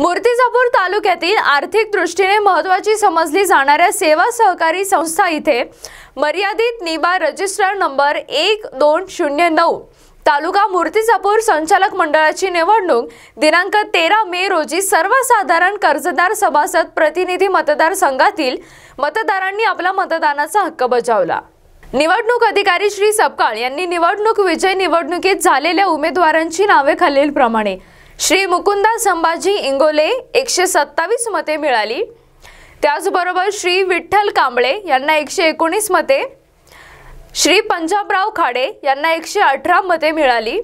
मूर्तिजापूर तालुक्यातील आर्थिक दृष्टीने महत्वाची समजली जाणाऱ्या सेवा सहकारी संस्था इथे मर्यादित निबा रजिस्टर नंबर एक दोन शून्य नऊ तालुका मूर्तिजापूर संचालक मंडळाची निवडणूक दिनांक तेरा मे रोजी सर्वसाधारण कर्जदार सभासद प्रतिनिधी मतदारसंघातील मतदारांनी आपला मतदानाचा हक्क बजावला निवडणूक अधिकारी श्री सपकाळ यांनी निवडणूक विजय निवडणुकीत झालेल्या उमेदवारांची नावे खालीलप्रमाणे श्री मुकुंदा संभाजी इंगोले एकशे सत्तावीस मते मिळाली त्याचबरोबर श्री विठ्ठल कांबळे यांना एकशे एकोणीस मते श्री पंजाबराव खाडे यांना एकशे अठरा मते मिळाली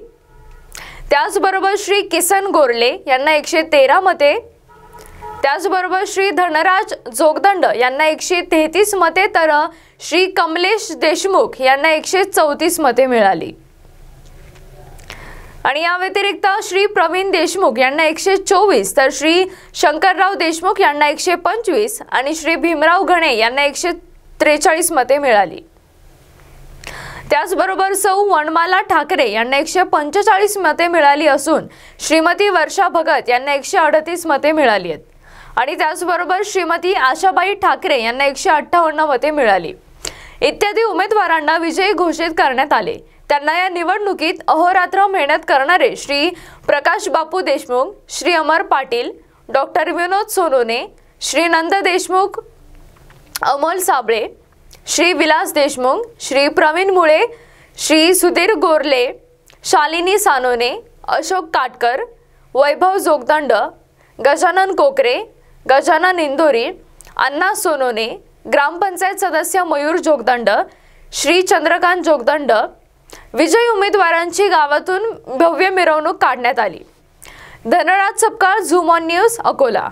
त्याचबरोबर श्री किसन गोरले यांना एकशे तेरा मते त्याचबरोबर श्री धनराज जोगदंड यांना एकशे तेहतीस मते तर श्री कमलेश देशमुख यांना एकशे चौतीस मते मिळाली आणि या व्यतिरिक्त श्री प्रवीण देशमुख यांना एकशे चोवीस तर श्री शंकरराव देशमुख यांना एकशे पंचवीस आणि श्री भीमराव घणे यांना एकशे त्रेचाळीस मते मिळाली त्याचबरोबर सौ वनमाला ठाकरे यांना एकशे पंचेचाळीस मते मिळाली असून श्रीमती वर्षा भगत यांना एकशे अडतीस मते मिळाली आहेत आणि त्याचबरोबर श्रीमती आशाबाई ठाकरे यांना एकशे अठ्ठावन्न मते मिळाली इत्यादी उमेदवारांना विजयी घोषित करण्यात आले त्यांना या निवडणुकीत अहोरात्र मेहनत करणारे श्री प्रकाश बापू देशमुख श्री अमर पाटील डॉक्टर विनोद सोनोने श्री नंद देशमुख अमोल साबळे श्री विलास देशमुख श्री प्रवीण मुळे श्री सुधीर गोरले शालिनी सानोने अशोक काटकर वैभव जोगदंड गजानन कोकरे गजानन इंदोरी अण्णा सोनोने ग्रामपंचायत सदस्य मयूर जोगदंड श्री चंद्रकांत जोगदंड विजय उमेदवारांची गावातून भव्य मिरवणूक काढण्यात आली Dhanraj Sapkal zoom on news Akola